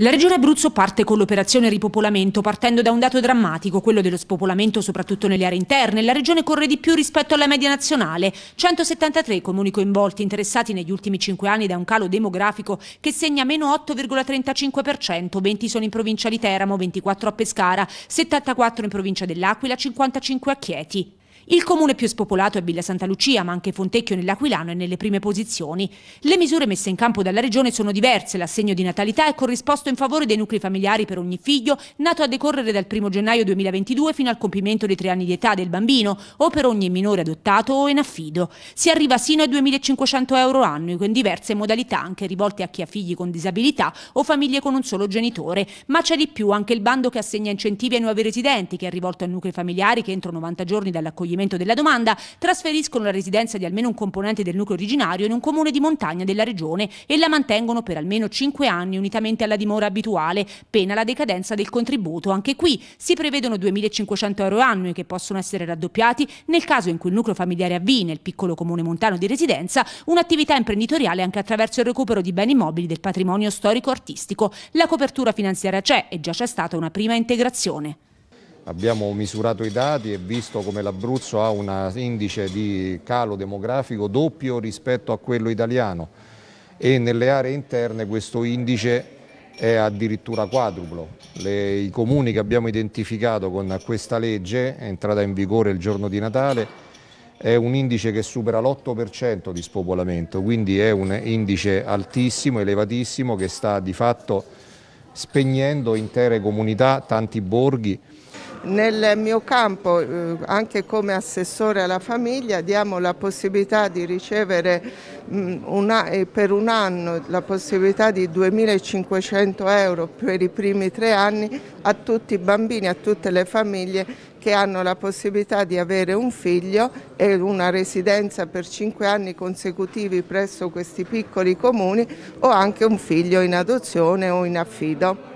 La Regione Abruzzo parte con l'operazione ripopolamento partendo da un dato drammatico, quello dello spopolamento soprattutto nelle aree interne. La Regione corre di più rispetto alla media nazionale. 173 comuni coinvolti interessati negli ultimi 5 anni da un calo demografico che segna meno 8,35%, 20 sono in provincia di Teramo, 24 a Pescara, 74 in provincia dell'Aquila, 55 a Chieti. Il comune più spopolato è Villa Santa Lucia, ma anche Fontecchio nell'Aquilano è nelle prime posizioni. Le misure messe in campo dalla regione sono diverse, l'assegno di natalità è corrisposto in favore dei nuclei familiari per ogni figlio nato a decorrere dal 1 gennaio 2022 fino al compimento dei tre anni di età del bambino o per ogni minore adottato o in affido. Si arriva sino a 2.500 euro annui con diverse modalità anche rivolte a chi ha figli con disabilità o famiglie con un solo genitore, ma c'è di più anche il bando che assegna incentivi ai nuovi residenti che è rivolto a nuclei familiari che entro 90 giorni dall'accoglimento accoglimento della domanda, trasferiscono la residenza di almeno un componente del nucleo originario in un comune di montagna della regione e la mantengono per almeno 5 anni unitamente alla dimora abituale, pena la decadenza del contributo. Anche qui si prevedono 2.500 euro annui che possono essere raddoppiati nel caso in cui il nucleo familiare avvii nel piccolo comune montano di residenza un'attività imprenditoriale anche attraverso il recupero di beni mobili del patrimonio storico-artistico. La copertura finanziaria c'è e già c'è stata una prima integrazione. Abbiamo misurato i dati e visto come l'Abruzzo ha un indice di calo demografico doppio rispetto a quello italiano e nelle aree interne questo indice è addirittura quadruplo. Le, I comuni che abbiamo identificato con questa legge, entrata in vigore il giorno di Natale, è un indice che supera l'8% di spopolamento, quindi è un indice altissimo, elevatissimo, che sta di fatto spegnendo intere comunità, tanti borghi nel mio campo, eh, anche come assessore alla famiglia, diamo la possibilità di ricevere mm, una, eh, per un anno la possibilità di 2.500 euro per i primi tre anni a tutti i bambini, a tutte le famiglie che hanno la possibilità di avere un figlio e una residenza per cinque anni consecutivi presso questi piccoli comuni o anche un figlio in adozione o in affido.